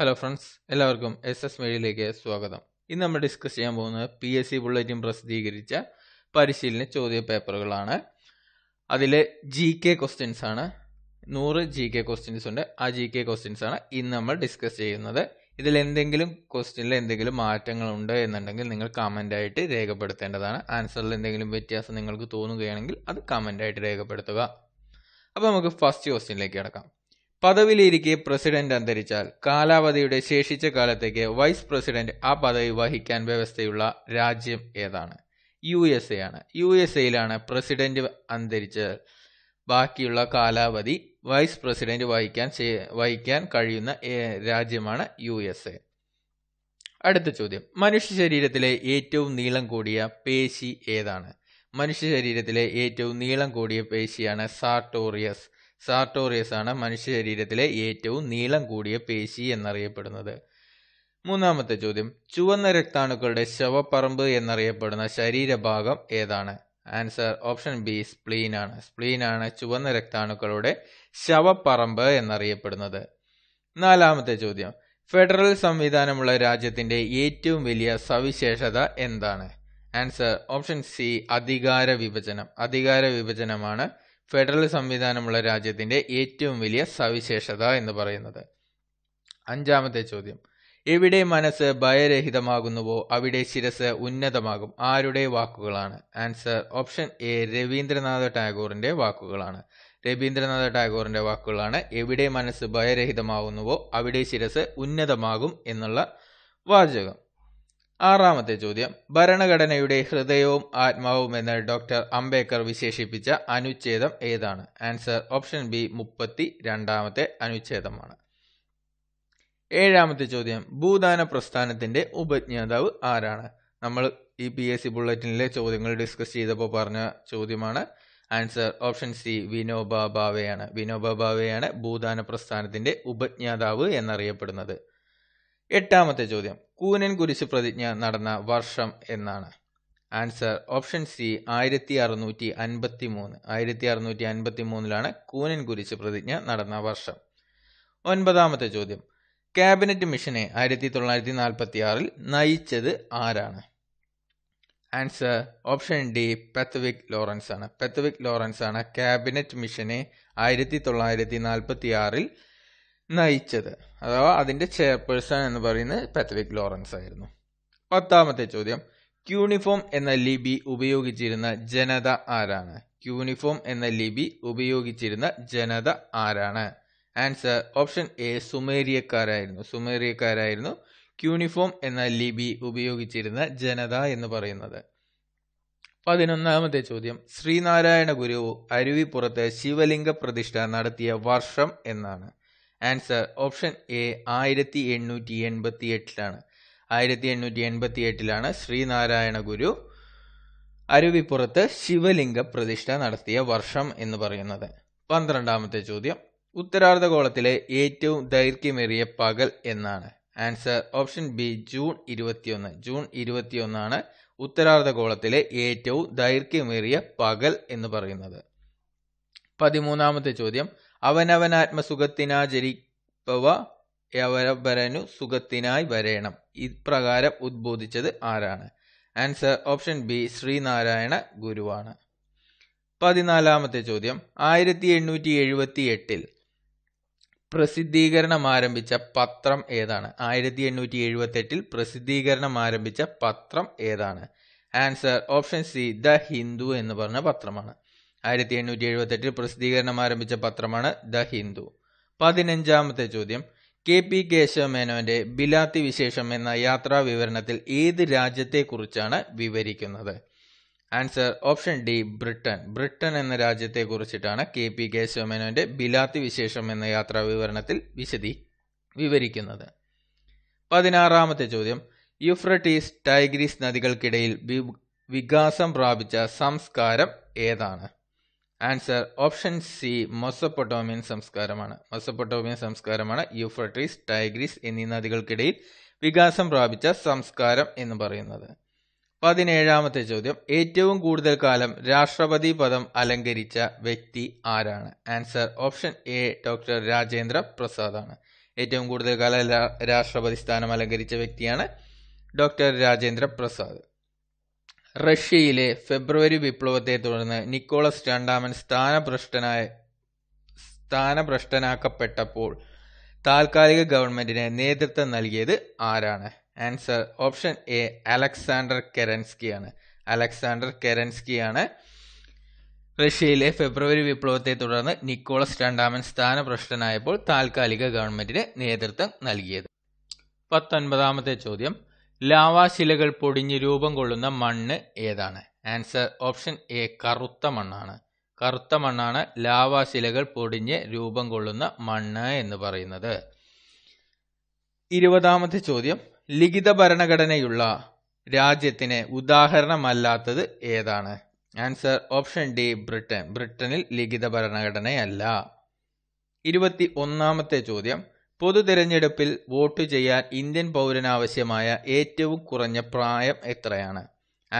hello friends എല്ലാവർക്കും S S മേഡിയിലേക്ക് സ്വാഗതം ഇന്ന് നമ്മൾ ഡിസ്കസ് ചെയ്യാൻ പോകുന്നത് പി എസ് സി ബുള്ളറ്റിൻ പ്രസിദ്ധീകരിച്ച പരിശീലന ചോദ്യ പേപ്പറുകളാണ് അതിൽ ജി കെ ക്വസ്റ്റ്യൻസ് ആണ് നൂറ് ജി കെ ക്വസ്റ്റ്യൻസ് ഉണ്ട് ആ ജി കെ ക്വസ്റ്റ്യൻസ് ആണ് ഇന്ന് നമ്മൾ ഡിസ്കസ് ചെയ്യുന്നത് ഇതിൽ എന്തെങ്കിലും ക്വസ്റ്റ്യനിൽ എന്തെങ്കിലും മാറ്റങ്ങൾ ഉണ്ട് എന്നുണ്ടെങ്കിൽ നിങ്ങൾ കമൻ്റായിട്ട് രേഖപ്പെടുത്തേണ്ടതാണ് ആൻസറിൽ എന്തെങ്കിലും വ്യത്യാസം നിങ്ങൾക്ക് തോന്നുകയാണെങ്കിൽ അത് കമൻ്റായിട്ട് രേഖപ്പെടുത്തുക അപ്പോൾ നമുക്ക് ഫസ്റ്റ് ക്വസ്റ്റ്യനിലേക്ക് കിടക്കാം പദവിയിലിരിക്കെ പ്രസിഡന്റ് അന്തരിച്ചാൽ കാലാവധിയുടെ ശേഷിച്ച കാലത്തേക്ക് വൈസ് പ്രസിഡന്റ് ആ പദവി വഹിക്കാൻ വ്യവസ്ഥയുള്ള രാജ്യം ഏതാണ് യു എസ് എ ആണ് യു എസ് എയിലാണ് പ്രസിഡന്റ് അന്തരിച്ചാൽ ബാക്കിയുള്ള കാലാവധി വൈസ് പ്രസിഡന്റ് വഹിക്കാൻ വഹിക്കാൻ കഴിയുന്ന രാജ്യമാണ് യു എസ് എ അടുത്ത ചോദ്യം മനുഷ്യ ശരീരത്തിലെ ഏറ്റവും നീളം കൂടിയ പേശി ഏതാണ് മനുഷ്യ ശരീരത്തിലെ ഏറ്റവും നീളം കൂടിയ പേശിയാണ് സാർട്ടോറിയസ് സാർട്ടോറിയസ് ആണ് മനുഷ്യ ശരീരത്തിലെ ഏറ്റവും നീളം കൂടിയ പേശി എന്നറിയപ്പെടുന്നത് മൂന്നാമത്തെ ചോദ്യം ചുവന്ന രക്താണുക്കളുടെ ശവപ്പറമ്പ് എന്നറിയപ്പെടുന്ന ശരീരഭാഗം ഏതാണ് ആൻസർ ഓപ്ഷൻ ബി സ്പ്ലീൻ ആണ് സ്പ്ലീൻ ആണ് ചുവന്ന രക്താണുക്കളുടെ ശവപ്പറമ്പ് എന്നറിയപ്പെടുന്നത് നാലാമത്തെ ചോദ്യം ഫെഡറൽ സംവിധാനമുള്ള രാജ്യത്തിന്റെ ഏറ്റവും വലിയ സവിശേഷത എന്താണ് ആൻസർ ഓപ്ഷൻ സി അധികാര വിഭജനം അധികാര വിഭജനമാണ് ഫെഡറൽ സംവിധാനമുള്ള രാജ്യത്തിൻ്റെ ഏറ്റവും വലിയ സവിശേഷത എന്ന് പറയുന്നത് അഞ്ചാമത്തെ ചോദ്യം എവിടെ മനസ്സ് ഭയരഹിതമാകുന്നുവോ അവിടെ ശിരസ് ഉന്നതമാകും ആരുടെ വാക്കുകളാണ് ആൻസർ ഓപ്ഷൻ എ രവീന്ദ്രനാഥ് ടാഗോറിൻ്റെ വാക്കുകളാണ് രവീന്ദ്രനാഥ് ടാഗോറിൻ്റെ വാക്കുകളാണ് എവിടെ മനസ്സ് ഭയരഹിതമാകുന്നുവോ അവിടെ ശിരസ് ഉന്നതമാകും എന്നുള്ള വാചകം ആറാമത്തെ ചോദ്യം ഭരണഘടനയുടെ ഹൃദയവും ആത്മാവും എന്ന് ഡോക്ടർ അംബേദ്കർ വിശേഷിപ്പിച്ച അനുച്ഛേദം ഏതാണ് ആൻസർ ഓപ്ഷൻ ബി മുപ്പത്തി രണ്ടാമത്തെ അനുച്ഛേദമാണ് ഏഴാമത്തെ ചോദ്യം ഭൂദാന പ്രസ്ഥാനത്തിന്റെ ഉപജ്ഞാതാവ് ആരാണ് നമ്മൾ ഇ പി എസ് സി ബുള്ളറ്റിനിലെ ചോദ്യങ്ങൾ ഡിസ്കസ് ചെയ്തപ്പോൾ പറഞ്ഞ ചോദ്യമാണ് ആൻസർ ഓപ്ഷൻ സി വിനോബ ഭാവെയാണ് വിനോബ ഭാവെയാണ് ഭൂദാന പ്രസ്ഥാനത്തിന്റെ ഉപജ്ഞാതാവ് എന്നറിയപ്പെടുന്നത് എട്ടാമത്തെ ചോദ്യം കൂനൻ കുരിശ് പ്രതിജ്ഞ നടന്ന വർഷം എന്നാണ് ആൻസർ ഓപ്ഷൻ സി ആയിരത്തി അറുന്നൂറ്റി അൻപത്തി മൂന്ന് ആയിരത്തി അറുന്നൂറ്റി അൻപത്തി മൂന്നിലാണ് കൂനൻ കുരിശ് പ്രതിജ്ഞ നടന്ന വർഷം ഒൻപതാമത്തെ ചോദ്യം ക്യാബിനറ്റ് മിഷനെ ആയിരത്തി തൊള്ളായിരത്തി നാൽപ്പത്തി ആറിൽ നയിച്ചത് ആരാണ് answer option D Pethick Lawrence ആണ് പെത്തവിക് ലോറൻസ് ആണ് ക്യാബിനറ്റ് മിഷനെ ആയിരത്തി തൊള്ളായിരത്തി നാൽപ്പത്തി ആറിൽ നയിച്ചത് അഥവാ അതിന്റെ ചെയർപേഴ്സൺ എന്ന് പറയുന്നത് പത്രിക് ലോറൻസ് ആയിരുന്നു പത്താമത്തെ ചോദ്യം ക്യൂണിഫോം എന്ന ലിപി ഉപയോഗിച്ചിരുന്ന ജനത ആരാണ് ക്യൂണിഫോം എന്ന ലിപി ഉപയോഗിച്ചിരുന്ന ജനത ആരാണ് ആൻസർ ഓപ്ഷൻ എ സുമേരിയക്കാരായിരുന്നു സുമേരിയക്കാരായിരുന്നു ക്യൂണിഫോം എന്ന ലിപി ഉപയോഗിച്ചിരുന്ന ജനത എന്ന് പറയുന്നത് പതിനൊന്നാമത്തെ ചോദ്യം ശ്രീനാരായണ ഗുരു അരുവിപ്പുറത്ത് ശിവലിംഗ പ്രതിഷ്ഠ നടത്തിയ വർഷം എന്നാണ് ആൻസർ ഓപ്ഷൻ എ ആയിരത്തി എണ്ണൂറ്റി എൺപത്തി എട്ടിലാണ് ആയിരത്തി എണ്ണൂറ്റി എൺപത്തി എട്ടിലാണ് ശ്രീനാരായണ ഗുരു അരുവിപ്പുറത്ത് ശിവലിംഗ പ്രതിഷ്ഠ നടത്തിയ വർഷം എന്ന് പറയുന്നത് പന്ത്രണ്ടാമത്തെ ചോദ്യം ഉത്തരാർദ്ധഗോളത്തിലെ ഏറ്റവും ദൈർഘ്യമേറിയ പകൽ എന്നാണ് ആൻസർ ഓപ്ഷൻ ബി ജൂൺ ഇരുപത്തിയൊന്ന് ജൂൺ ഇരുപത്തിയൊന്നാണ് ഉത്തരാർദ്ധഗോളത്തിലെ ഏറ്റവും ദൈർഘ്യമേറിയ പകൽ എന്ന് പറയുന്നത് പതിമൂന്നാമത്തെ ചോദ്യം അവനവൻ അവനവനാത്മസുഖത്തിനാചരിപ്പവ യവരപരനു സുഖത്തിനായി വരേണം ഇപ്രകാരം ഉദ്ബോധിച്ചത് ആരാണ് ആൻസർ ഓപ്ഷൻ ബി ശ്രീനാരായണ ഗുരുവാണ് പതിനാലാമത്തെ ചോദ്യം ആയിരത്തി എണ്ണൂറ്റി എഴുപത്തി എട്ടിൽ പ്രസിദ്ധീകരണം ആരംഭിച്ച പത്രം ഏതാണ് ആയിരത്തി എണ്ണൂറ്റി എഴുപത്തി എട്ടിൽ പ്രസിദ്ധീകരണം ആരംഭിച്ച പത്രം ഏതാണ് answer option C the Hindu എന്ന് പറഞ്ഞ പത്രമാണ് ആയിരത്തി എണ്ണൂറ്റി എഴുപത്തെട്ടിൽ പ്രസിദ്ധീകരണം ആരംഭിച്ച പത്രമാണ് ദ ഹിന്ദു പതിനഞ്ചാമത്തെ ചോദ്യം കെ പി മേനോന്റെ ബിലാത്തി വിശേഷം എന്ന യാത്രാ വിവരണത്തിൽ ഏത് രാജ്യത്തെക്കുറിച്ചാണ് വിവരിക്കുന്നത് answer option D Britain Britain എന്ന രാജ്യത്തെ കുറിച്ചിട്ടാണ് കെ പി കേശവമേനോന്റെ ബിലാത്തി വിശേഷം എന്ന യാത്രാ വിവരണത്തിൽ വിശദീ വിവരിക്കുന്നത് പതിനാറാമത്തെ ചോദ്യം യുഫ്രട്ടീസ് ടൈഗ്രീസ് നദികൾക്കിടയിൽ വികാസം പ്രാപിച്ച സംസ്കാരം ഏതാണ് ആൻസർ ഓപ്ഷൻ സി മൊസപ്പൊട്ടോമിയൻ സംസ്കാരമാണ് മൊസപ്പൊട്ടോമിയൻ സംസ്കാരമാണ് യുഫ്രട്രീസ് ടൈഗ്രീസ് എന്നീ നദികൾക്കിടയിൽ വികാസം പ്രാപിച്ച സംസ്കാരം എന്ന് പറയുന്നത് പതിനേഴാമത്തെ ചോദ്യം ഏറ്റവും കൂടുതൽ കാലം രാഷ്ട്രപതി പദം അലങ്കരിച്ച വ്യക്തി ആരാണ് answer option A doctor Rajendra Prasad ആണ് ഏറ്റവും കൂടുതൽ കാലം രാഷ്ട്രപതി സ്ഥാനം അലങ്കരിച്ച വ്യക്തിയാണ് ഡോക്ടർ രാജേന്ദ്ര പ്രസാദ് റഷ്യയിലെ ഫെബ്രുവരി വിപ്ലവത്തെ തുടർന്ന് നിക്കോളസ് രണ്ടാമൻ സ്ഥാനഭ്രഷ്ടനായ സ്ഥാനഭ്രഷ്ടനാക്കപ്പെട്ടപ്പോൾ താൽക്കാലിക ഗവൺമെന്റിന് നേതൃത്വം നൽകിയത് ആരാണ് ആൻസർ ഓപ്ഷൻ എ അലക്സാണ്ടർ ആണ് അലക്സാണ്ടർ ആണ് റഷ്യയിലെ ഫെബ്രുവരി വിപ്ലവത്തെ തുടർന്ന് നിക്കോളസ് രണ്ടാമൻ സ്ഥാനഭ്രഷ്ടനായപ്പോൾ താൽക്കാലിക ഗവൺമെന്റിന് നേതൃത്വം നൽകിയത് പത്തൊൻപതാമത്തെ ചോദ്യം ലാവാശിലകൾ പൊടിഞ്ഞ് രൂപം കൊള്ളുന്ന മണ്ണ് ഏതാണ് ആൻസർ ഓപ്ഷൻ എ കറുത്ത മണ്ണാണ് കറുത്ത മണ്ണാണ് ലാവാശിലകൾ പൊടിഞ്ഞ് രൂപം കൊള്ളുന്ന മണ്ണ് എന്ന് പറയുന്നത് ഇരുപതാമത്തെ ചോദ്യം ലിഖിത ഭരണഘടനയുള്ള രാജ്യത്തിന് ഉദാഹരണമല്ലാത്തത് ഏതാണ് ആൻസർ ഓപ്ഷൻ ഡി ബ്രിട്ടൻ ബ്രിട്ടനിൽ ലിഖിത ഭരണഘടനയല്ല ഇരുപത്തി ഒന്നാമത്തെ ചോദ്യം പൊതു തിരഞ്ഞെടുപ്പിൽ വോട്ട് ചെയ്യാൻ ഇന്ത്യൻ പൗരനാവശ്യമായ ഏറ്റവും കുറഞ്ഞ പ്രായം എത്രയാണ്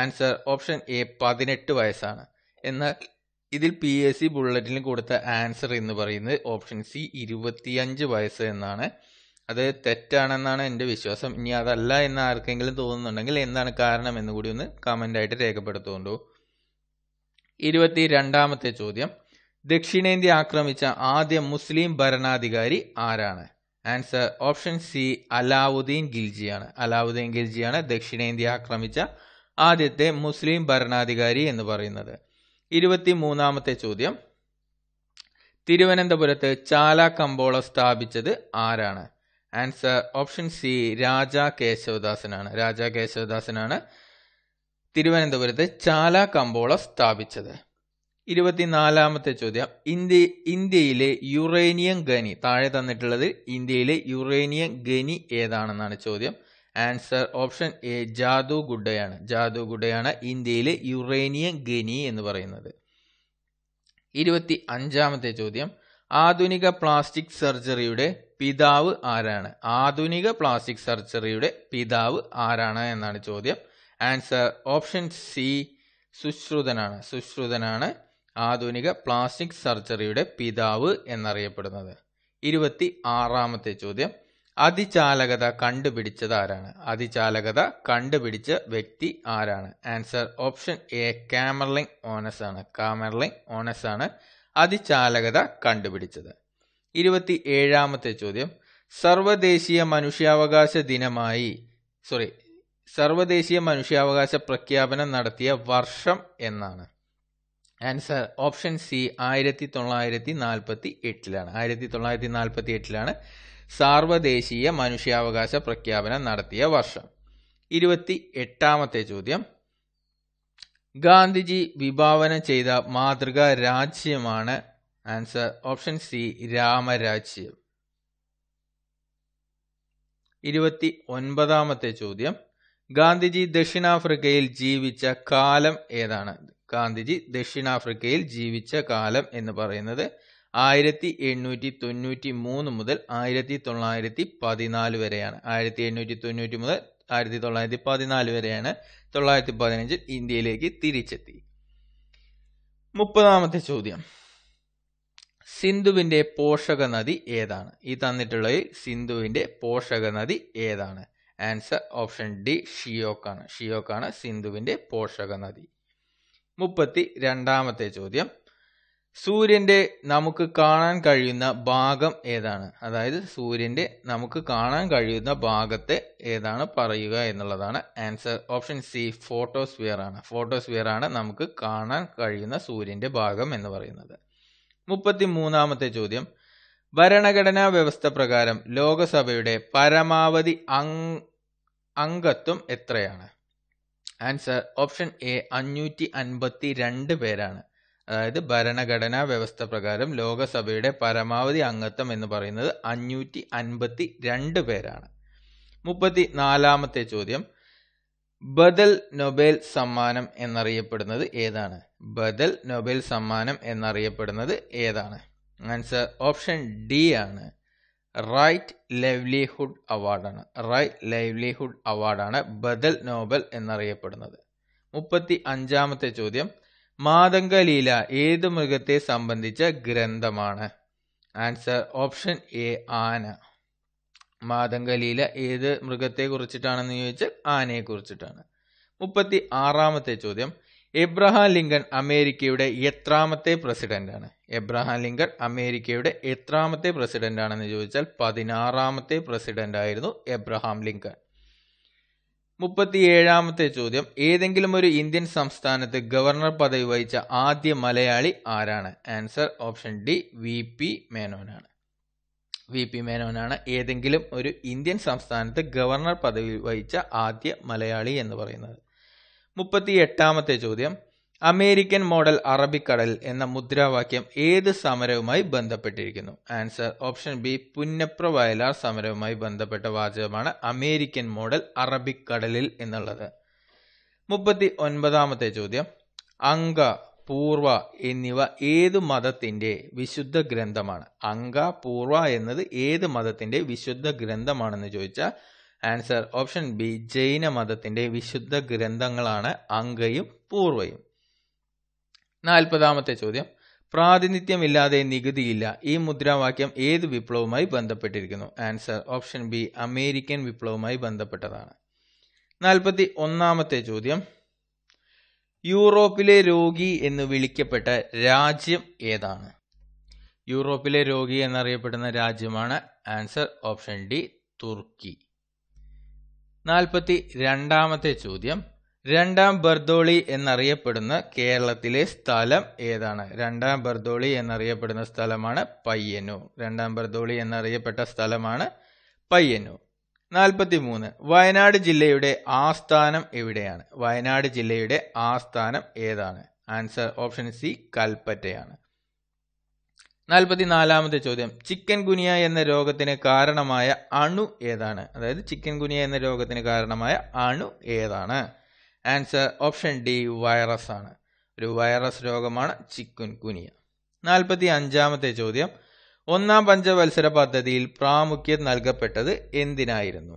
ആൻസർ ഓപ്ഷൻ എ പതിനെട്ട് വയസ്സാണ് എന്നാൽ ഇതിൽ പി എസ് സി ബുള്ളറ്റിന് കൊടുത്ത ആൻസർ എന്ന് പറയുന്നത് ഓപ്ഷൻ സി ഇരുപത്തിയഞ്ച് വയസ്സ് എന്നാണ് അത് തെറ്റാണെന്നാണ് എൻ്റെ വിശ്വാസം ഇനി അതല്ല എന്ന് ആർക്കെങ്കിലും തോന്നുന്നുണ്ടെങ്കിൽ എന്താണ് കാരണം എന്ന് കൂടി ഒന്ന് കമൻ്റായിട്ട് രേഖപ്പെടുത്തുകൊണ്ടു ഇരുപത്തി രണ്ടാമത്തെ ചോദ്യം ദക്ഷിണേന്ത്യ ആക്രമിച്ച ആദ്യ മുസ്ലിം ഭരണാധികാരി ആരാണ് ആൻസർ ഓപ്ഷൻ സി അലാവുദ്ദീൻ ഗിൽജിയാണ് അലാവുദ്ദീൻ ഗിൽജിയാണ് ദക്ഷിണേന്ത്യ ആക്രമിച്ച ആദ്യത്തെ മുസ്ലിം ഭരണാധികാരി എന്ന് പറയുന്നത് ഇരുപത്തി മൂന്നാമത്തെ ചോദ്യം തിരുവനന്തപുരത്ത് ചാല കമ്പോള സ്ഥാപിച്ചത് ആരാണ് ആൻസർ ഓപ്ഷൻ സി രാജ കേശവദാസനാണ് രാജ കേശവദാസനാണ് തിരുവനന്തപുരത്ത് ചാല കമ്പോള സ്ഥാപിച്ചത് ഇരുപത്തിനാലാമത്തെ ചോദ്യം ഇന്ത്യ ഇന്ത്യയിലെ യുറേനിയം ഖനി താഴെ തന്നിട്ടുള്ളത് ഇന്ത്യയിലെ യുറേനിയം ഖനി ഏതാണെന്നാണ് ചോദ്യം ആൻസർ ഓപ്ഷൻ എ ജാദു ഗുഡയാണ് ജാദു ഗുഡയാണ് ഇന്ത്യയിലെ യുറേനിയം ഖനി എന്ന് പറയുന്നത് ഇരുപത്തി അഞ്ചാമത്തെ ചോദ്യം ആധുനിക പ്ലാസ്റ്റിക് സർജറിയുടെ പിതാവ് ആരാണ് ആധുനിക പ്ലാസ്റ്റിക് സർജറിയുടെ പിതാവ് ആരാണ് എന്നാണ് ചോദ്യം ആൻസർ ഓപ്ഷൻ സി സുശ്രുതനാണ് സുശ്രുതനാണ് ആധുനിക പ്ലാസ്റ്റിക് സർജറിയുടെ പിതാവ് എന്നറിയപ്പെടുന്നത് ഇരുപത്തി ആറാമത്തെ ചോദ്യം അതിചാലകത കണ്ടുപിടിച്ചത് ആരാണ് അതിചാലകത കണ്ടുപിടിച്ച വ്യക്തി ആരാണ് answer option A Kamerlingh Onnes ആണ് കാമർലിംഗ് ഓണസ് ആണ് അതിചാലകത കണ്ടുപിടിച്ചത് ഇരുപത്തി ഏഴാമത്തെ ചോദ്യം സർവദേശീയ മനുഷ്യാവകാശ ദിനമായി സോറി സർവദേശീയ മനുഷ്യാവകാശ പ്രഖ്യാപനം നടത്തിയ വർഷം എന്നാണ് ആൻസർ ഓപ്ഷൻ സി ആയിരത്തി തൊള്ളായിരത്തി നാൽപ്പത്തി എട്ടിലാണ് ആയിരത്തി തൊള്ളായിരത്തി നാൽപ്പത്തി എട്ടിലാണ് സാർവദേശീയ മനുഷ്യാവകാശ പ്രഖ്യാപനം നടത്തിയ വർഷം ഇരുപത്തി എട്ടാമത്തെ ചോദ്യം ഗാന്ധിജി വിഭാവന ചെയ്ത മാതൃകാ രാജ്യമാണ് ആൻസർ ഓപ്ഷൻ സി രാമരാജ്യം ഇരുപത്തി ഒൻപതാമത്തെ ചോദ്യം ഗാന്ധിജി ദക്ഷിണാഫ്രിക്കയിൽ ജീവിച്ച കാലം ഏതാണ് ഗാന്ധിജി ദക്ഷിണാഫ്രിക്കയിൽ ജീവിച്ച കാലം എന്ന് പറയുന്നത് ആയിരത്തി എണ്ണൂറ്റി തൊണ്ണൂറ്റി മൂന്ന് മുതൽ ആയിരത്തി തൊള്ളായിരത്തി പതിനാല് വരെയാണ് ആയിരത്തി എണ്ണൂറ്റി തൊണ്ണൂറ്റി മുതൽ ആയിരത്തി തൊള്ളായിരത്തി പതിനാല് വരെയാണ് തൊള്ളായിരത്തി പതിനഞ്ചിൽ ഇന്ത്യയിലേക്ക് തിരിച്ചെത്തി മുപ്പതാമത്തെ ചോദ്യം സിന്ധുവിന്റെ പോഷക നദി ഏതാണ് ഈ തന്നിട്ടുള്ളത് സിന്ധുവിന്റെ പോഷക നദി ഏതാണ് ആൻസർ ഓപ്ഷൻ ഡി ഷിയോക്കാണ് ഷിയോക്കാണ് സിന്ധുവിന്റെ പോഷക നദി മുപ്പത്തി രണ്ടാമത്തെ ചോദ്യം സൂര്യന്റെ നമുക്ക് കാണാൻ കഴിയുന്ന ഭാഗം ഏതാണ് അതായത് സൂര്യന്റെ നമുക്ക് കാണാൻ കഴിയുന്ന ഭാഗത്തെ ഏതാണ് പറയുക എന്നുള്ളതാണ് ആൻസർ ഓപ്ഷൻ സി ഫോട്ടോസ്ഫിയർ ആണ് ഫോട്ടോസ്ഫിയർ ആണ് നമുക്ക് കാണാൻ കഴിയുന്ന സൂര്യന്റെ ഭാഗം എന്ന് പറയുന്നത് മുപ്പത്തി മൂന്നാമത്തെ ചോദ്യം ഭരണഘടനാ വ്യവസ്ഥ പ്രകാരം ലോകസഭയുടെ പരമാവധി അംഗത്വം എത്രയാണ് ആൻസർ ഓപ്ഷൻ എ അഞ്ഞൂറ്റി അൻപത്തി രണ്ട് പേരാണ് അതായത് ഭരണഘടനാ വ്യവസ്ഥ പ്രകാരം ലോകസഭയുടെ പരമാവധി അംഗത്വം എന്ന് പറയുന്നത് അഞ്ഞൂറ്റി അൻപത്തി രണ്ട് പേരാണ് മുപ്പത്തി നാലാമത്തെ ചോദ്യം ബദൽ നൊബേൽ സമ്മാനം എന്നറിയപ്പെടുന്നത് ഏതാണ് ബദൽ നൊബേൽ സമ്മാനം എന്നറിയപ്പെടുന്നത് ഏതാണ് ആൻസർ ഓപ്ഷൻ ഡി ആണ് റൈറ്റ് ലൈവ്ലിഹുഡ് അവാർഡാണ് റൈറ്റ് ലൈവ്ലിഹുഡ് അവാർഡാണ് ബദൽ നോബൽ എന്നറിയപ്പെടുന്നത് മുപ്പത്തി അഞ്ചാമത്തെ ചോദ്യം മാതംഗലീല ഏത് മൃഗത്തെ സംബന്ധിച്ച ഗ്രന്ഥമാണ് ആൻസർ ഓപ്ഷൻ എ ആന മാതംഗലീല ഏത് മൃഗത്തെ കുറിച്ചിട്ടാണെന്ന് ചോദിച്ചാൽ ആനയെ കുറിച്ചിട്ടാണ് മുപ്പത്തി ആറാമത്തെ ചോദ്യം എബ്രഹാം ലിങ്കൺ അമേരിക്കയുടെ എത്രാമത്തെ പ്രസിഡന്റാണ് എബ്രഹാം ലിങ്കൺ അമേരിക്കയുടെ എത്രാമത്തെ പ്രസിഡന്റ് ആണെന്ന് ചോദിച്ചാൽ പതിനാറാമത്തെ പ്രസിഡന്റ് ആയിരുന്നു എബ്രഹാം ലിങ്കൺ മുപ്പത്തിയേഴാമത്തെ ചോദ്യം ഏതെങ്കിലും ഒരു ഇന്ത്യൻ സംസ്ഥാനത്ത് ഗവർണർ പദവി വഹിച്ച ആദ്യ മലയാളി ആരാണ് answer option D V P മേനോനാണ് വി പി മേനോനാണ് ഏതെങ്കിലും ഒരു ഇന്ത്യൻ സംസ്ഥാനത്ത് ഗവർണർ പദവി വഹിച്ച ആദ്യ മലയാളി എന്ന് പറയുന്നത് മുപ്പത്തി എട്ടാമത്തെ ചോദ്യം അമേരിക്കൻ മോഡൽ അറബിക്കടൽ എന്ന മുദ്രാവാക്യം ഏത് സമരവുമായി ബന്ധപ്പെട്ടിരിക്കുന്നു answer option B Punnapra Vayalar സമരവുമായി ബന്ധപ്പെട്ട വാചകമാണ് അമേരിക്കൻ മോഡൽ അറബിക്കടലിൽ എന്നുള്ളത് മുപ്പത്തി ഒൻപതാമത്തെ ചോദ്യം അങ്ക പൂർവ എന്നിവ ഏത് മതത്തിന്റെ വിശുദ്ധ ഗ്രന്ഥമാണ് അങ്ക പൂർവ എന്നത് ഏത് മതത്തിന്റെ വിശുദ്ധ ഗ്രന്ഥമാണെന്ന് ചോദിച്ചാൽ ആൻസർ ഓപ്ഷൻ ബി ജൈന മതത്തിന്റെ വിശുദ്ധ ഗ്രന്ഥങ്ങളാണ് അങ്കയും പൂർവയും നാൽപ്പതാമത്തെ ചോദ്യം പ്രാതിനിധ്യമില്ലാതെ നികുതിയില്ല ഈ മുദ്രാവാക്യം ഏത് വിപ്ലവവുമായി ബന്ധപ്പെട്ടിരിക്കുന്നു ആൻസർ ഓപ്ഷൻ ബി അമേരിക്കൻ വിപ്ലവവുമായി ബന്ധപ്പെട്ടതാണ് നാൽപ്പത്തി ഒന്നാമത്തെ ചോദ്യം യൂറോപ്പിലെ രോഗി എന്ന് വിളിക്കപ്പെട്ട രാജ്യം ഏതാണ് യൂറോപ്പിലെ രോഗി എന്നറിയപ്പെടുന്ന രാജ്യമാണ് ആൻസർ ഓപ്ഷൻ ഡി തുർക്കി നാൽപ്പത്തി രണ്ടാമത്തെ ചോദ്യം രണ്ടാം ബർദോളി എന്നറിയപ്പെടുന്ന കേരളത്തിലെ സ്ഥലം ഏതാണ് രണ്ടാം ബർദോളി എന്നറിയപ്പെടുന്ന സ്ഥലമാണ് പയ്യന്നൂർ രണ്ടാം ബർദോളി എന്നറിയപ്പെട്ട സ്ഥലമാണ് പയ്യന്നൂർ നാൽപ്പത്തി മൂന്ന് വയനാട് ജില്ലയുടെ ആസ്ഥാനം എവിടെയാണ് വയനാട് ജില്ലയുടെ ആസ്ഥാനം ഏതാണ് ആൻസർ ഓപ്ഷൻ സി കൽപ്പറ്റയാണ് നാൽപ്പത്തിനാലാമത്തെ ചോദ്യം ചിക്കൻ ഗുനിയ എന്ന രോഗത്തിന് കാരണമായ അണു ഏതാണ് അതായത് ചിക്കൻ ഗുനിയ എന്ന രോഗത്തിന് കാരണമായ അണു ഏതാണ് ആൻസർ ഓപ്ഷൻ ഡി വൈറസ് ആണ് ഒരു വൈറസ് രോഗമാണ് ചിക്കുൻ കുനിയ നാൽപ്പത്തി അഞ്ചാമത്തെ ചോദ്യം ഒന്നാം പഞ്ചവത്സര പദ്ധതിയിൽ പ്രാമുഖ്യം നൽകപ്പെട്ടത് എന്തിനായിരുന്നു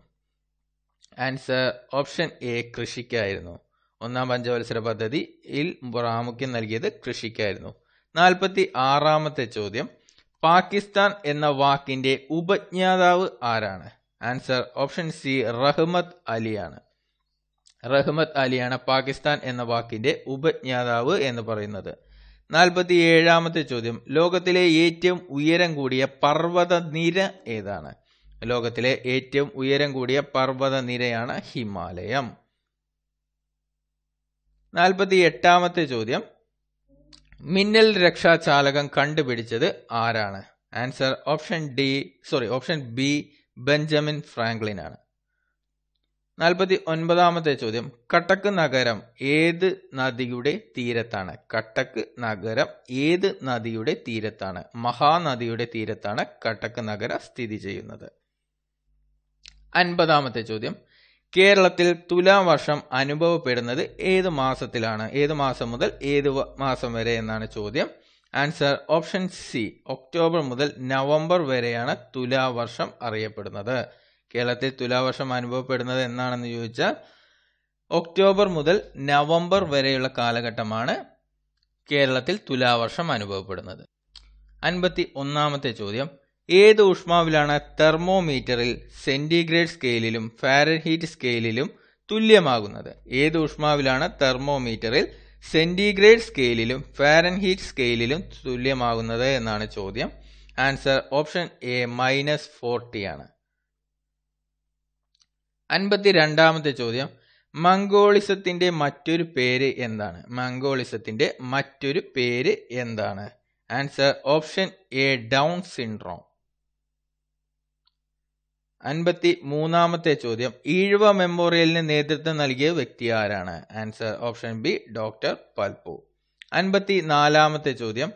ആൻസർ ഓപ്ഷൻ എ കൃഷിക്കായിരുന്നു ഒന്നാം പഞ്ചവത്സര പദ്ധതിയിൽ പ്രാമുഖ്യം നൽകിയത് കൃഷിക്കായിരുന്നു നാൽപ്പത്തി ആറാമത്തെ ചോദ്യം പാകിസ്ഥാൻ എന്ന വാക്കിന്റെ ഉപജ്ഞാതാവ് ആരാണ് ആൻസർ ഓപ്ഷൻ സി റഹ്മത് അലിയാണ് റഹ്മത്ത് അലിയാണ് പാകിസ്ഥാൻ എന്ന വാക്കിന്റെ ഉപജ്ഞാതാവ് എന്ന് പറയുന്നത് നാൽപ്പത്തി ഏഴാമത്തെ ചോദ്യം ലോകത്തിലെ ഏറ്റവും ഉയരം കൂടിയ പർവ്വത നിര ഏതാണ് ലോകത്തിലെ ഏറ്റവും ഉയരം കൂടിയ പർവ്വത നിരയാണ് ഹിമാലയം നാൽപ്പത്തി എട്ടാമത്തെ ചോദ്യം മിന്നൽ രക്ഷാചാലകം കണ്ടുപിടിച്ചത് ആരാണ് answer option D sorry option B Benjamin Franklin ആണ് നാൽപ്പത്തി ഒൻപതാമത്തെ ചോദ്യം കട്ടക്ക് നഗരം ഏത് നദിയുടെ തീരത്താണ് കട്ടക്ക് നഗരം ഏത് നദിയുടെ തീരത്താണ് മഹാനദിയുടെ തീരത്താണ് കട്ടക്ക് നഗരം സ്ഥിതി ചെയ്യുന്നത് അൻപതാമത്തെ ചോദ്യം കേരളത്തിൽ തുലാവർഷം അനുഭവപ്പെടുന്നത് ഏത് മാസത്തിലാണ് ഏത് മാസം മുതൽ ഏത് മാസം വരെ എന്നാണ് ചോദ്യം ആൻസർ ഓപ്ഷൻ സി ഒക്ടോബർ മുതൽ നവംബർ വരെയാണ് തുലാവർഷം അറിയപ്പെടുന്നത് കേരളത്തിൽ തുലാവർഷം അനുഭവപ്പെടുന്നത് എന്നാണെന്ന് ചോദിച്ചാൽ ഒക്ടോബർ മുതൽ നവംബർ വരെയുള്ള കാലഘട്ടമാണ് കേരളത്തിൽ തുലാവർഷം അനുഭവപ്പെടുന്നത് അൻപത്തി ഒന്നാമത്തെ ചോദ്യം ഏത് ഊഷ്മാവിലാണ് തെർമോമീറ്ററിൽ സെന്റിഗ്രേഡ് സ്കെയിലിലും ഫാരൻഹീറ്റ് സ്കെയിലിലും തുല്യമാകുന്നത് ഏത് ഊഷ്മാവിലാണ് തെർമോമീറ്ററിൽ സെന്റിഗ്രേഡ് സ്കെയിലിലും ഫാരൻഹീറ്റ് സ്കെയിലിലും തുല്യമാകുന്നത് എന്നാണ് ചോദ്യം answer option A minus forty ആണ് അൻപത്തിരണ്ടാമത്തെ ചോദ്യം മംഗോളിസത്തിന്റെ മറ്റൊരു പേര് എന്താണ് മംഗോളിസത്തിന്റെ മറ്റൊരു പേര് എന്താണ് answer option A Down syndrome അൻപത്തി മൂന്നാമത്തെ ചോദ്യം ഈഴവ മെമ്മോറിയലിന് നേതൃത്വം നൽകിയ വ്യക്തി ആരാണ് answer option B doctor Palpu അൻപത്തി നാലാമത്തെ ചോദ്യം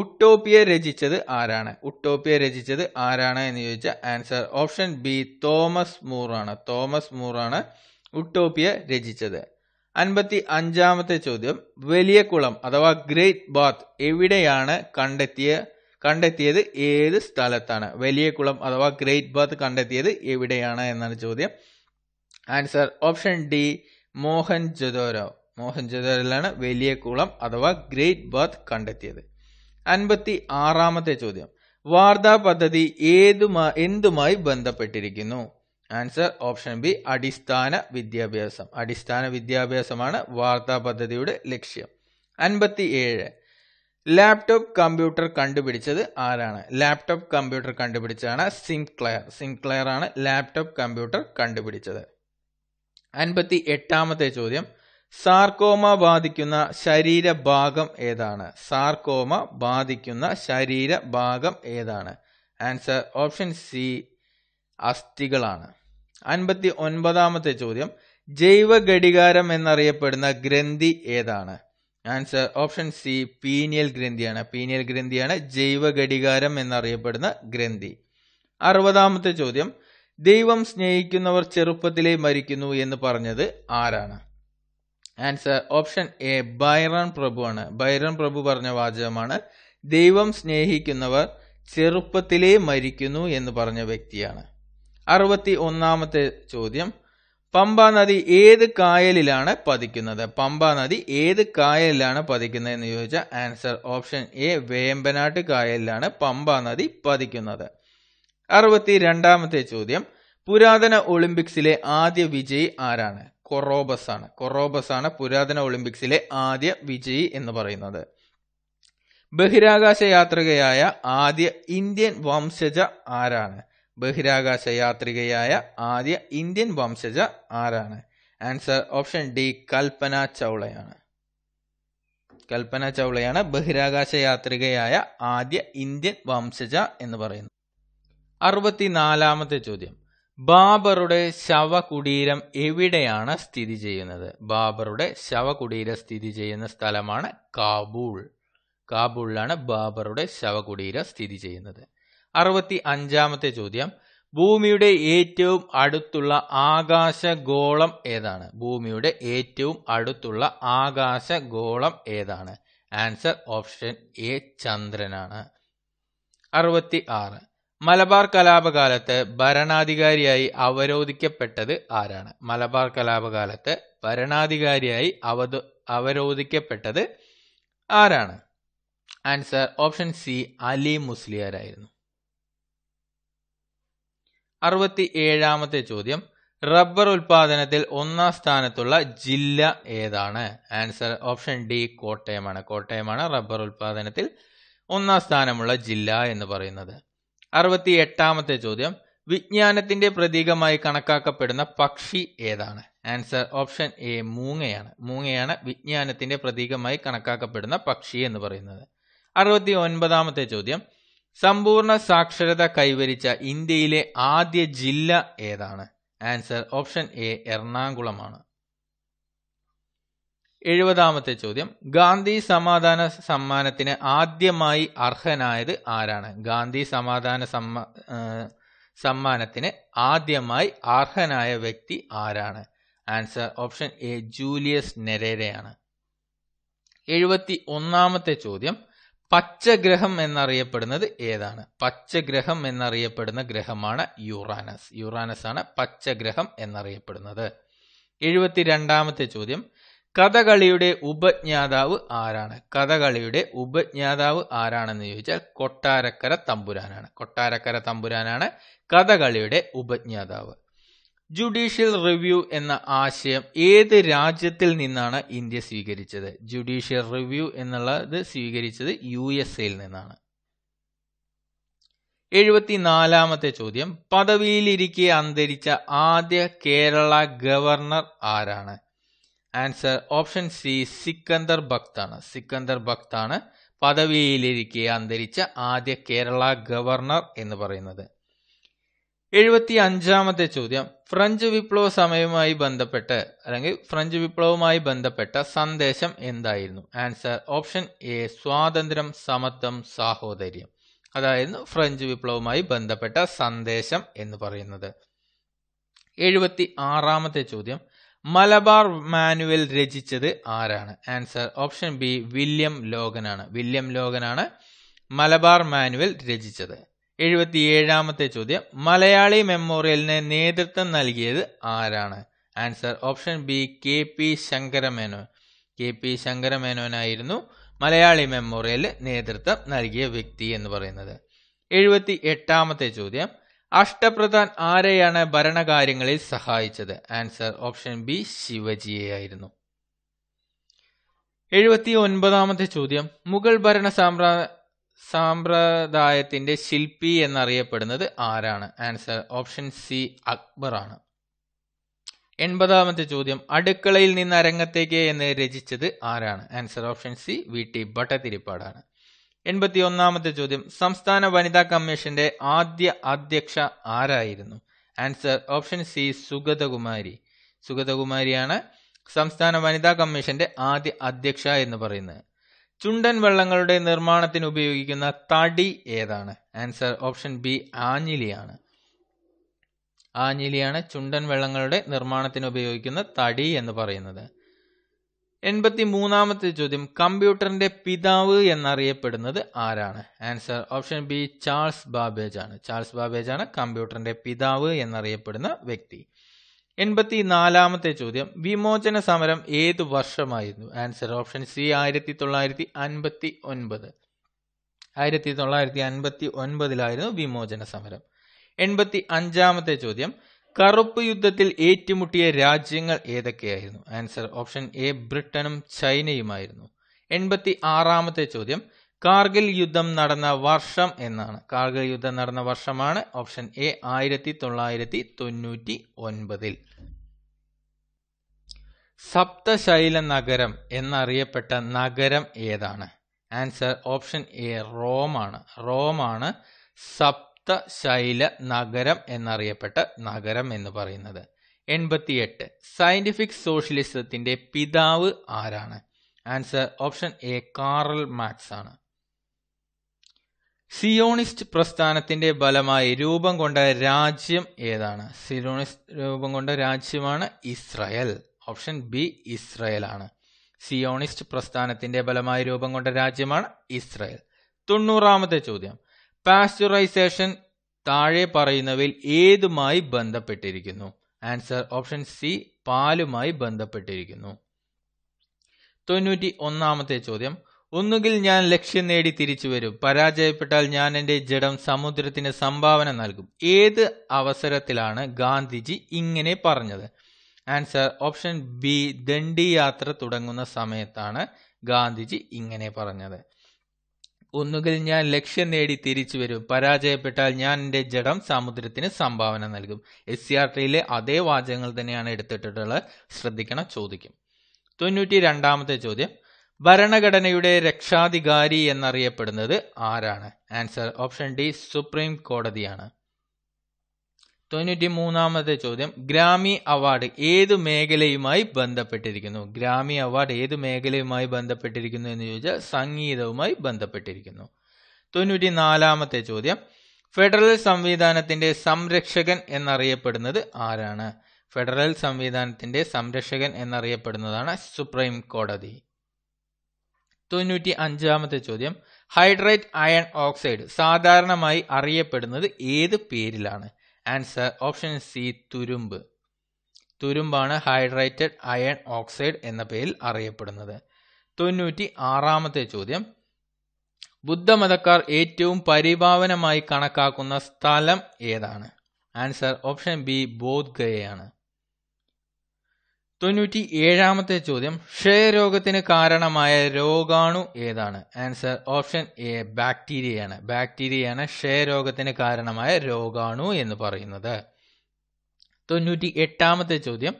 ഉട്ടോപ്പിയ രചിച്ചത് ആരാണ് ഉട്ടോപ്പിയ രചിച്ചത് ആരാണ് എന്ന് ചോദിച്ച ആൻസർ ഓപ്ഷൻ ബി തോമസ് മൂറാണ് തോമസ് മൂറാണ് ഉട്ടോപ്പിയ രചിച്ചത് അൻപത്തി അഞ്ചാമത്തെ ചോദ്യം വലിയ കുളം അഥവാ ഗ്രേറ്റ് ബാത്ത് എവിടെയാണ് കണ്ടെത്തിയ കണ്ടെത്തിയത് ഏത് സ്ഥലത്താണ് വലിയ കുളം അഥവാ ഗ്രേറ്റ് ബാത്ത് കണ്ടെത്തിയത് എവിടെയാണ് എന്നാണ് ചോദ്യം answer option D Mohenjodaro മോഹൻ ജദോരയിലാണ് വലിയ കുളം അഥവാ ഗ്രേറ്റ് ബാത്ത് കണ്ടെത്തിയത് അൻപത്തി ആറാമത്തെ ചോദ്യം വാർത്താ പദ്ധതി ഏതുമായി എന്തുമായി ബന്ധപ്പെട്ടിരിക്കുന്നു ആൻസർ ഓപ്ഷൻ ബി അടിസ്ഥാന വിദ്യാഭ്യാസം അടിസ്ഥാന വിദ്യാഭ്യാസമാണ് വാർത്താ പദ്ധതിയുടെ ലക്ഷ്യം അൻപത്തി ഏഴ് ലാപ്ടോപ്പ് കമ്പ്യൂട്ടർ കണ്ടുപിടിച്ചത് ആരാണ് ലാപ്ടോപ്പ് കമ്പ്യൂട്ടർ കണ്ടുപിടിച്ചാണ് സിംക്ലെയർ സിംക്ലെയർ ആണ് ലാപ്ടോപ്പ് കമ്പ്യൂട്ടർ കണ്ടുപിടിച്ചത് അൻപത്തി എട്ടാമത്തെ ചോദ്യം സാർക്കോമ ബാധിക്കുന്ന ശരീരഭാഗം ഏതാണ് സാർക്കോമ ബാധിക്കുന്ന ശരീരഭാഗം ഏതാണ് ആൻസർ ഓപ്ഷൻ സി അസ്ഥികളാണ് അൻപത്തി ഒൻപതാമത്തെ ചോദ്യം ജൈവ ഘടികാരം എന്നറിയപ്പെടുന്ന ഗ്രന്ഥി ഏതാണ് ആൻസർ ഓപ്ഷൻ സി പീനിയൽ ഗ്രന്ഥിയാണ് പീനിയൽ ഗ്രന്ഥിയാണ് ജൈവ ഘടികാരം എന്നറിയപ്പെടുന്ന ഗ്രന്ഥി അറുപതാമത്തെ ചോദ്യം ദൈവം സ്നേഹിക്കുന്നവർ ചെറുപ്പത്തിലേ മരിക്കുന്നു എന്ന് പറഞ്ഞത് ആരാണ് ആൻസർ ഓപ്ഷൻ എ ബൈറൺ പ്രഭു ആണ് ബൈറൺ പ്രഭു പറഞ്ഞ വാചകമാണ് ദൈവം സ്നേഹിക്കുന്നവർ ചെറുപ്പത്തിലേ മരിക്കുന്നു എന്ന് പറഞ്ഞ വ്യക്തിയാണ് അറുപത്തി ഒന്നാമത്തെ ചോദ്യം പമ്പ നദി ഏത് കായലിലാണ് പതിക്കുന്നത് പമ്പ നദി ഏത് കായലിലാണ് പതിക്കുന്നത് എന്ന് ചോദിച്ചാൽ ആൻസർ ഓപ്ഷൻ എ വേമ്പനാട്ട് കായലിലാണ് പമ്പ നദി പതിക്കുന്നത് അറുപത്തി രണ്ടാമത്തെ ചോദ്യം പുരാതന ഒളിമ്പിക്സിലെ ആദ്യ വിജയി ആരാണ് കൊറോബസ് ആണ് കൊറോബസ് ആണ് പുരാതന ഒളിമ്പിക്സിലെ ആദ്യ വിജയി എന്ന് പറയുന്നത് ബഹിരാകാശ യാത്രികയായ ആദ്യ ഇന്ത്യൻ വംശജ ആരാണ് ബഹിരാകാശ യാത്രികയായ ആദ്യ ഇന്ത്യൻ വംശജ ആരാണ് ആൻസർ ഓപ്ഷൻ ഡി കൽപ്പന ചൗളയാണ് കൽപ്പന ചൗളയാണ് ബഹിരാകാശ യാത്രികയായ ആദ്യ ഇന്ത്യൻ വംശജ എന്ന് പറയുന്നത് അറുപത്തിനാലാമത്തെ ചോദ്യം ബാബറുടെ ശവകുടീരം എവിടെയാണ് സ്ഥിതി ചെയ്യുന്നത് ബാബറുടെ ശവകുടീരം സ്ഥിതി ചെയ്യുന്ന സ്ഥലമാണ് കാബൂൾ കാബൂളിലാണ് ബാബറുടെ ശവകുടീരം സ്ഥിതി ചെയ്യുന്നത് അറുപത്തി അഞ്ചാമത്തെ ചോദ്യം ഭൂമിയുടെ ഏറ്റവും അടുത്തുള്ള ആകാശഗോളം ഏതാണ് ഭൂമിയുടെ ഏറ്റവും അടുത്തുള്ള ആകാശഗോളം ഏതാണ് ആൻസർ ഓപ്ഷൻ എ ചന്ദ്രനാണ് അറുപത്തി ആറ് മലബാർ കലാപകാലത്ത് ഭരണാധികാരിയായി അവരോധിക്കപ്പെട്ടത് ആരാണ് മലബാർ കലാപകാലത്ത് ഭരണാധികാരിയായി അവരോധിക്കപ്പെട്ടത് ആരാണ് ആൻസർ ഓപ്ഷൻ സി അലി മുസ്ലിയാരായിരുന്നു അറുപത്തി ഏഴാമത്തെ ചോദ്യം റബ്ബർ ഉൽപാദനത്തിൽ ഒന്നാം സ്ഥാനത്തുള്ള ജില്ല ഏതാണ് ആൻസർ ഓപ്ഷൻ ഡി കോട്ടയമാണ് കോട്ടയമാണ് റബ്ബർ ഉൽപാദനത്തിൽ ഒന്നാം സ്ഥാനമുള്ള ജില്ല എന്ന് പറയുന്നത് അറുപത്തി എട്ടാമത്തെ ചോദ്യം വിജ്ഞാനത്തിന്റെ പ്രതീകമായി കണക്കാക്കപ്പെടുന്ന പക്ഷി ഏതാണ് ആൻസർ ഓപ്ഷൻ എ മൂങ്ങയാണ് മൂങ്ങയാണ് വിജ്ഞാനത്തിന്റെ പ്രതീകമായി കണക്കാക്കപ്പെടുന്ന പക്ഷി എന്ന് പറയുന്നത് അറുപത്തി ഒൻപതാമത്തെ ചോദ്യം സമ്പൂർണ്ണ സാക്ഷരത കൈവരിച്ച ഇന്ത്യയിലെ ആദ്യ ജില്ല ഏതാണ് ആൻസർ ഓപ്ഷൻ എ എറണാകുളമാണ് എഴുപതാമത്തെ ചോദ്യം ഗാന്ധി സമാധാന സമ്മാനത്തിന് ആദ്യമായി അർഹനായത് ആരാണ് ഗാന്ധി സമാധാന സമ്മാനത്തിന് ആദ്യമായി അർഹനായ വ്യക്തി ആരാണ് ആൻസർ ഓപ്ഷൻ എ ജൂലിയസ് നെരേരയാണ് എഴുപത്തി ഒന്നാമത്തെ ചോദ്യം പച്ചഗ്രഹം എന്നറിയപ്പെടുന്നത് ഏതാണ് പച്ചഗ്രഹം എന്നറിയപ്പെടുന്ന ഗ്രഹമാണ് യുറാനസ് യുറാനസ് ആണ് പച്ചഗ്രഹം എന്നറിയപ്പെടുന്നത് എഴുപത്തി രണ്ടാമത്തെ ചോദ്യം കഥകളിയുടെ ഉപജ്ഞാതാവ് ആരാണ് കഥകളിയുടെ ഉപജ്ഞാതാവ് ആരാണെന്ന് ചോദിച്ചാൽ കൊട്ടാരക്കര തമ്പുരാനാണ് കൊട്ടാരക്കര തമ്പുരാനാണ് കഥകളിയുടെ ഉപജ്ഞാതാവ് ജുഡീഷ്യൽ റിവ്യൂ എന്ന ആശയം ഏത് രാജ്യത്തിൽ നിന്നാണ് ഇന്ത്യ സ്വീകരിച്ചത് ജുഡീഷ്യൽ റിവ്യൂ എന്നുള്ളത് സ്വീകരിച്ചത് യു എസ് എയിൽ നിന്നാണ് എഴുപത്തിനാലാമത്തെ ചോദ്യം പദവിയിലിരിക്കെ അന്തരിച്ച ആദ്യ കേരള ഗവർണർ ആരാണ് ആൻസർ ഓപ്ഷൻ സി സിക്കന്ദർ ഭക്താണ് സിക്കന്ദർ ഭക്താണ് പദവിയിലിരിക്കെ അന്തരിച്ച ആദ്യ കേരള ഗവർണർ എന്ന് പറയുന്നത് എഴുപത്തി അഞ്ചാമത്തെ ചോദ്യം ഫ്രഞ്ച് വിപ്ലവ സമയവുമായി ബന്ധപ്പെട്ട് അല്ലെങ്കിൽ ഫ്രഞ്ച് വിപ്ലവവുമായി ബന്ധപ്പെട്ട സന്ദേശം എന്തായിരുന്നു ആൻസർ ഓപ്ഷൻ എ സ്വാതന്ത്ര്യം സമത്വം സാഹോദര്യം അതായിരുന്നു ഫ്രഞ്ച് വിപ്ലവവുമായി ബന്ധപ്പെട്ട സന്ദേശം എന്ന് പറയുന്നത് എഴുപത്തി ആറാമത്തെ ചോദ്യം മലബാർ മാനുവൽ രചിച്ചത് ആരാണ് ആൻസർ ഓപ്ഷൻ ബി വില്യം ലോകനാണ് വില്യം ലോകനാണ് മലബാർ മാനുവൽ രചിച്ചത് എഴുപത്തിയേഴാമത്തെ ചോദ്യം മലയാളി മെമ്മോറിയലിന് നേതൃത്വം നൽകിയത് ആരാണ് answer option B K P ശങ്കരമേനോൻ കെ പി ശങ്കരമേനോനായിരുന്നു മലയാളി മെമ്മോറിയലിന് നേതൃത്വം നൽകിയ വ്യക്തി എന്ന് പറയുന്നത് എഴുപത്തി എട്ടാമത്തെ ചോദ്യം അഷ്ടപ്രധാൻ ആരെയാണ് ഭരണകാര്യങ്ങളിൽ സഹായിച്ചത് ആൻസർ ഓപ്ഷൻ ബി ശിവജിയെ ആയിരുന്നു എഴുപത്തി ഒൻപതാമത്തെ ചോദ്യം മുഗൾ ഭരണ സാമ്രാ സാമ്പ്രദായത്തിന്റെ ശില്പി എന്നറിയപ്പെടുന്നത് ആരാണ് ആൻസർ ഓപ്ഷൻ സി അക്ബർ ആണ് എൺപതാമത്തെ ചോദ്യം അടുക്കളയിൽ നിന്ന് അരങ്ങത്തേക്ക് എന്ന് രചിച്ചത് ആരാണ് answer option C V T ഭട്ടതിരിപ്പാടാണ് എൺപത്തി ഒന്നാമത്തെ ചോദ്യം സംസ്ഥാന വനിതാ കമ്മീഷന്റെ ആദ്യ അധ്യക്ഷ ആരായിരുന്നു ആൻസർ ഓപ്ഷൻ സി സുഗതകുമാരി സുഗതകുമാരിയാണ് സംസ്ഥാന വനിതാ കമ്മീഷന്റെ ആദ്യ അധ്യക്ഷ എന്ന് പറയുന്നത് ചുണ്ടൻ വെള്ളങ്ങളുടെ നിർമ്മാണത്തിന് ഉപയോഗിക്കുന്ന തടി ഏതാണ് ആൻസർ ഓപ്ഷൻ ബി ആഞ്ഞിലിയാണ് ആഞ്ഞിലിയാണ് ചുണ്ടൻ വെള്ളങ്ങളുടെ നിർമ്മാണത്തിന് ഉപയോഗിക്കുന്ന തടി എന്ന് പറയുന്നത് എൺപത്തി മൂന്നാമത്തെ ചോദ്യം കമ്പ്യൂട്ടറിന്റെ പിതാവ് എന്നറിയപ്പെടുന്നത് ആരാണ് answer option B Charles Babbage ആണ് ചാൾസ് ബാബേജ് ആണ് കമ്പ്യൂട്ടറിന്റെ പിതാവ് എന്നറിയപ്പെടുന്ന വ്യക്തി എൺപത്തി നാലാമത്തെ ചോദ്യം വിമോചന സമരം ഏത് വർഷമായിരുന്നു ആൻസർ ഓപ്ഷൻ സി ആയിരത്തി തൊള്ളായിരത്തി അൻപത്തി ഒൻപത് ആയിരത്തി തൊള്ളായിരത്തി അൻപത്തി ഒൻപതിലായിരുന്നു വിമോചന സമരം എൺപത്തി അഞ്ചാമത്തെ ചോദ്യം കറുപ്പ് യുദ്ധത്തിൽ ഏറ്റുമുട്ടിയ രാജ്യങ്ങൾ ഏതൊക്കെയായിരുന്നു ആൻസർ ഓപ്ഷൻ എ ബ്രിട്ടനും ചൈനയുമായിരുന്നു എൺപത്തി ആറാമത്തെ ചോദ്യം കാർഗിൽ യുദ്ധം നടന്ന വർഷം എന്നാണ് കാർഗിൽ യുദ്ധം നടന്ന വർഷമാണ് ഓപ്ഷൻ എ ആയിരത്തി തൊള്ളായിരത്തി തൊണ്ണൂറ്റി ഒൻപതിൽ സപ്തശൈല നഗരം എന്നറിയപ്പെട്ട നഗരം ഏതാണ് ആൻസർ ഓപ്ഷൻ എ റോമാണ് റോമാണ് സപ് ശൈല നഗരം എന്നറിയപ്പെട്ട നഗരം എന്ന് പറയുന്നത് എൺപത്തിയെട്ട് സയന്റിഫിക് സോഷ്യലിസത്തിന്റെ പിതാവ് ആരാണ് answer option A Karl Marx ആണ് സിയോണിസ്റ്റ് പ്രസ്ഥാനത്തിന്റെ ഫലമായി രൂപം കൊണ്ട രാജ്യം ഏതാണ് സിയോണിസ്റ്റ് രൂപം കൊണ്ട രാജ്യമാണ് ഇസ്രയേൽ ഓപ്ഷൻ ബി ഇസ്രയേൽ ആണ് സിയോണിസ്റ്റ് പ്രസ്ഥാനത്തിന്റെ ഫലമായി രൂപം കൊണ്ട രാജ്യമാണ് ഇസ്രയേൽ തൊണ്ണൂറാമത്തെ ചോദ്യം പാസ്ചറൈസേഷൻ താഴെ പറയുന്നവയിൽ ഏതുമായി ബന്ധപ്പെട്ടിരിക്കുന്നു ആൻസർ ഓപ്ഷൻ സി പാലുമായി ബന്ധപ്പെട്ടിരിക്കുന്നു തൊണ്ണൂറ്റി ഒന്നാമത്തെ ചോദ്യം ഒന്നുകിൽ ഞാൻ ലക്ഷ്യം നേടി തിരിച്ചു വരും പരാജയപ്പെട്ടാൽ ഞാൻ എൻ്റെ ജഡം സമുദ്രത്തിന് സംഭാവന നൽകും ഏത് അവസരത്തിലാണ് ഗാന്ധിജി ഇങ്ങനെ പറഞ്ഞത് ആൻസർ ഓപ്ഷൻ ബി ദണ്ഡി യാത്ര തുടങ്ങുന്ന സമയത്താണ് ഗാന്ധിജി ഇങ്ങനെ പറഞ്ഞത് ഒന്നുകിൽ ഞാൻ ലക്ഷ്യം നേടി തിരിച്ചു വരും പരാജയപ്പെട്ടാൽ ഞാൻ എന്റെ ജഡം സമുദ്രത്തിന് സംഭാവന നൽകും എസ് സി ആർ ടിയിലെ അതേ വാചകങ്ങൾ തന്നെയാണ് എടുത്തിട്ടുള്ളത് ശ്രദ്ധിക്കണം ചോദിക്കും തൊണ്ണൂറ്റി രണ്ടാമത്തെ ചോദ്യം ഭരണഘടനയുടെ രക്ഷാധികാരി എന്നറിയപ്പെടുന്നത് ആരാണ് ആൻസർ ഓപ്ഷൻ ഡി സുപ്രീം കോടതിയാണ് തൊണ്ണൂറ്റി മൂന്നാമത്തെ ചോദ്യം ഗ്രാമി അവാർഡ് ഏത് മേഖലയുമായി ബന്ധപ്പെട്ടിരിക്കുന്നു ഗ്രാമി അവാർഡ് ഏത് മേഖലയുമായി ബന്ധപ്പെട്ടിരിക്കുന്നു എന്ന് ചോദിച്ചാൽ സംഗീതവുമായി ബന്ധപ്പെട്ടിരിക്കുന്നു തൊണ്ണൂറ്റി നാലാമത്തെ ചോദ്യം ഫെഡറൽ സംവിധാനത്തിന്റെ സംരക്ഷകൻ എന്നറിയപ്പെടുന്നത് ആരാണ് ഫെഡറൽ സംവിധാനത്തിന്റെ സംരക്ഷകൻ എന്നറിയപ്പെടുന്നതാണ് സുപ്രീം കോടതി തൊണ്ണൂറ്റി അഞ്ചാമത്തെ ചോദ്യം ഹൈഡ്രേറ്റ് അയൺ ഓക്സൈഡ് സാധാരണമായി അറിയപ്പെടുന്നത് ഏത് പേരിലാണ് ആൻസർ ഓപ്ഷൻ സി തുരുമ്പ് തുരുമ്പാണ് ഹൈഡ്രേറ്റഡ് അയൺ ഓക്സൈഡ് എന്ന പേരിൽ അറിയപ്പെടുന്നത് തൊണ്ണൂറ്റി ആറാമത്തെ ചോദ്യം ബുദ്ധമതക്കാർ ഏറ്റവും പരിഭാവനമായി കണക്കാക്കുന്ന സ്ഥലം ഏതാണ് ആൻസർ ഓപ്ഷൻ ബി ബോധ്ഗയയാണ് തൊണ്ണൂറ്റി ഏഴാമത്തെ ചോദ്യം ക്ഷയരോഗത്തിന് കാരണമായ രോഗാണു ഏതാണ് ആൻസർ ഓപ്ഷൻ എ ബാക്ടീരിയയാണ് ബാക്ടീരിയയാണ് ക്ഷയരോഗത്തിന് കാരണമായ രോഗാണു എന്ന് പറയുന്നത് തൊണ്ണൂറ്റി എട്ടാമത്തെ ചോദ്യം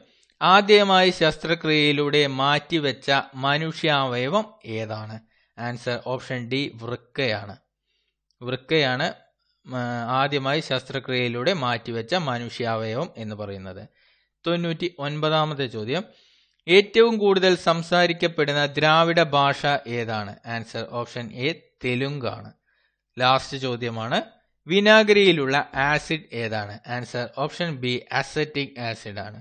ആദ്യമായി ശസ്ത്രക്രിയയിലൂടെ മാറ്റിവെച്ച മനുഷ്യാവയവം ഏതാണ് ആൻസർ ഓപ്ഷൻ ഡി വൃക്കയാണ് വൃക്കയാണ് ആദ്യമായി ശസ്ത്രക്രിയയിലൂടെ മാറ്റിവെച്ച മനുഷ്യാവയവം എന്ന് പറയുന്നത് തൊണ്ണൂറ്റി ഒൻപതാമത്തെ ചോദ്യം ഏറ്റവും കൂടുതൽ സംസാരിക്കപ്പെടുന്ന ദ്രാവിഡ ഭാഷ ഏതാണ് ആൻസർ ഓപ്ഷൻ എ തെലുങ്കാണ് ലാസ്റ്റ് ചോദ്യമാണ് വിനാഗിരിയിലുള്ള ആസിഡ് ഏതാണ് answer option B acetic acid ആണ്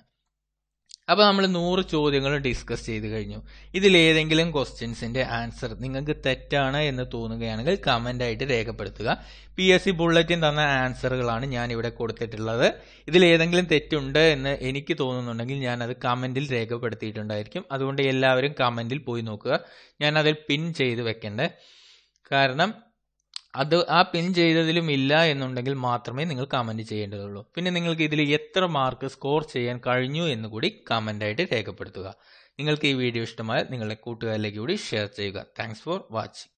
അപ്പോൾ നമ്മൾ നൂറ് ചോദ്യങ്ങൾ ഡിസ്കസ് ചെയ്ത് കഴിഞ്ഞു ഇതിൽ ഏതെങ്കിലും ക്വസ്റ്റ്യൻസിന്റെ ആൻസർ നിങ്ങൾക്ക് തെറ്റാണ് എന്ന് തോന്നുകയാണെങ്കിൽ ആയിട്ട് രേഖപ്പെടുത്തുക പി എസ് സി ബുള്ളറ്റിൻ തന്ന ആൻസറുകളാണ് ഞാൻ ഇവിടെ കൊടുത്തിട്ടുള്ളത് ഇതിൽ ഏതെങ്കിലും തെറ്റുണ്ട് എന്ന് എനിക്ക് തോന്നുന്നുണ്ടെങ്കിൽ ഞാൻ അത് കമന്റിൽ രേഖപ്പെടുത്തിയിട്ടുണ്ടായിരിക്കും അതുകൊണ്ട് എല്ലാവരും കമന്റിൽ പോയി നോക്കുക ഞാൻ അതിൽ പിൻ ചെയ്ത് വെക്കണ്ടേ കാരണം അത് ആ പിൻ ചെയ്തതിലും ഇല്ല എന്നുണ്ടെങ്കിൽ മാത്രമേ നിങ്ങൾ കമന്റ് ചെയ്യേണ്ടതുള്ളൂ പിന്നെ നിങ്ങൾക്ക് ഇതിൽ എത്ര മാർക്ക് സ്കോർ ചെയ്യാൻ കഴിഞ്ഞു എന്ന് കൂടി ആയിട്ട് രേഖപ്പെടുത്തുക നിങ്ങൾക്ക് ഈ വീഡിയോ ഇഷ്ടമായാൽ നിങ്ങളുടെ കൂട്ടുകാരിലേക്ക് കൂടി ഷെയർ ചെയ്യുക താങ്ക്സ് ഫോർ വാച്ചിങ്